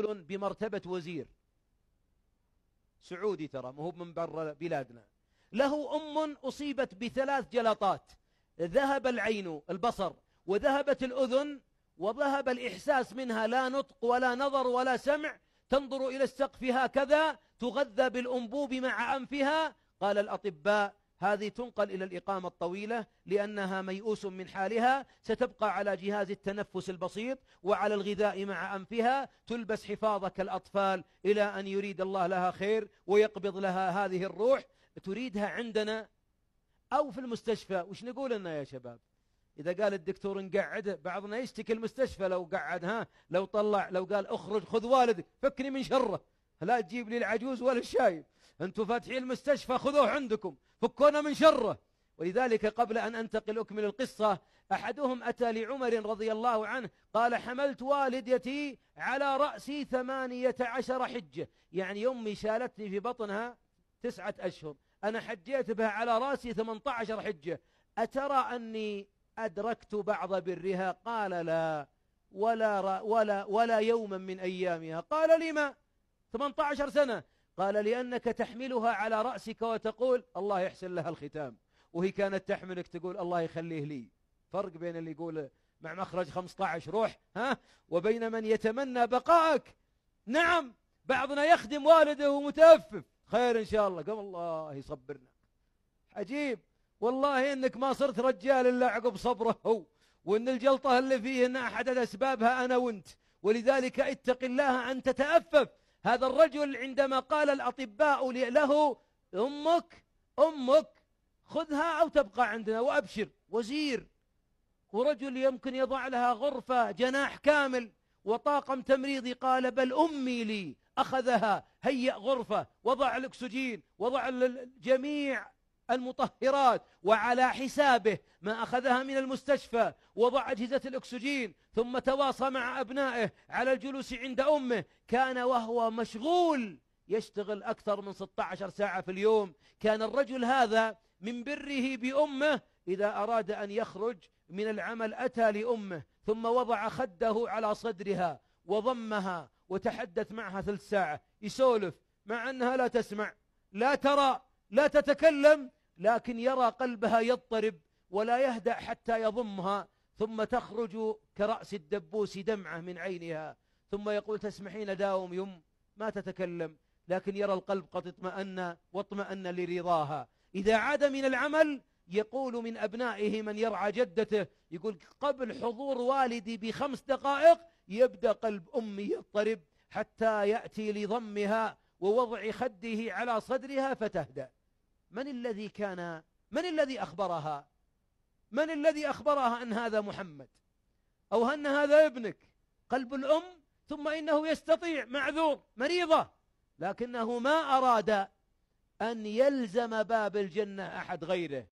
رجل بمرتبة وزير سعودي ترى ما هو من برا بلادنا له أم أصيبت بثلاث جلطات ذهب العين البصر وذهبت الأذن وذهب الإحساس منها لا نطق ولا نظر ولا سمع تنظر إلى السقف هكذا تغذى بالأنبوب مع أنفها قال الأطباء هذه تنقل إلى الإقامة الطويلة لأنها ميؤوس من حالها ستبقى على جهاز التنفس البسيط وعلى الغذاء مع أنفها تلبس حفاظة كالأطفال إلى أن يريد الله لها خير ويقبض لها هذه الروح تريدها عندنا أو في المستشفى وش نقول لنا يا شباب إذا قال الدكتور نقعد بعضنا يشتكي المستشفى لو قعد ها لو طلع لو قال اخرج خذ والدك فكني من شره لا تجيب لي العجوز ولا الشايب أنتم فاتحين المستشفى خذوه عندكم فكونا من شره ولذلك قبل أن أنتقل أكمل القصة أحدهم أتى لعمر رضي الله عنه قال حملت والدتي على رأسي ثمانية عشر حجة يعني امي شالتني في بطنها تسعة أشهر أنا حجيت بها على رأسي ثمانية عشر حجة أترى أني أدركت بعض برها قال لا ولا, ولا, ولا يوما من أيامها قال لما 18 سنة قال لأنك تحملها على رأسك وتقول الله يحسن لها الختام وهي كانت تحملك تقول الله يخليه لي فرق بين اللي يقول مع مخرج 15 روح ها وبين من يتمنى بقائك نعم بعضنا يخدم والده ومتأفف خير إن شاء الله قم الله يصبرنا عجيب والله إنك ما صرت رجال إلا عقب صبره هو وإن الجلطة اللي فيه إن أحد أسبابها أنا وأنت ولذلك اتق الله أن تتأفف هذا الرجل عندما قال الأطباء له أمك أمك خذها أو تبقى عندنا وأبشر وزير ورجل يمكن يضع لها غرفة جناح كامل وطاقم تمريضي قال بل أمي لي أخذها هيأ غرفة وضع الأكسجين وضع جميع المطهرات وعلى حسابه ما أخذها من المستشفى وضع أجهزة الأكسجين ثم تواصى مع أبنائه على الجلوس عند أمه كان وهو مشغول يشتغل أكثر من 16 ساعة في اليوم كان الرجل هذا من بره بأمه إذا أراد أن يخرج من العمل أتى لأمه ثم وضع خده على صدرها وضمها وتحدث معها ثلث ساعة يسولف مع أنها لا تسمع لا ترى لا تتكلم لكن يرى قلبها يضطرب ولا يهدأ حتى يضمها ثم تخرج كرأس الدبوس دمعة من عينها ثم يقول تسمحين داوم يم ما تتكلم لكن يرى القلب قد اطمأن واطمأن لرضاها إذا عاد من العمل يقول من أبنائه من يرعى جدته يقول قبل حضور والدي بخمس دقائق يبدأ قلب أمي يضطرب حتى يأتي لضمها ووضع خده على صدرها فتهدأ من الذي كان من الذي أخبرها من الذي أخبرها أن هذا محمد أو أن هذا ابنك قلب الأم ثم إنه يستطيع معذور مريضة لكنه ما أراد أن يلزم باب الجنة أحد غيره